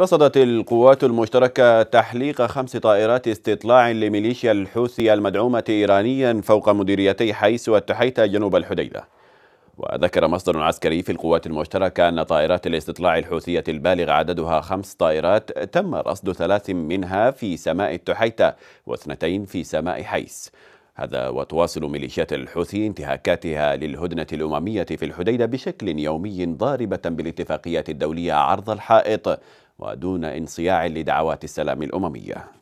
رصدت القوات المشتركة تحليق خمس طائرات استطلاع لميليشيا الحوثي المدعومة إيرانيا فوق مديريتي حيس والتحيتة جنوب الحديدة وذكر مصدر عسكري في القوات المشتركة أن طائرات الاستطلاع الحوثية البالغ عددها خمس طائرات تم رصد ثلاث منها في سماء التحيتة واثنتين في سماء حيس هذا وتواصل ميليشيات الحوثي انتهاكاتها للهدنة الأممية في الحديدة بشكل يومي ضاربة بالاتفاقيات الدولية عرض الحائط ودون انصياع لدعوات السلام الأممية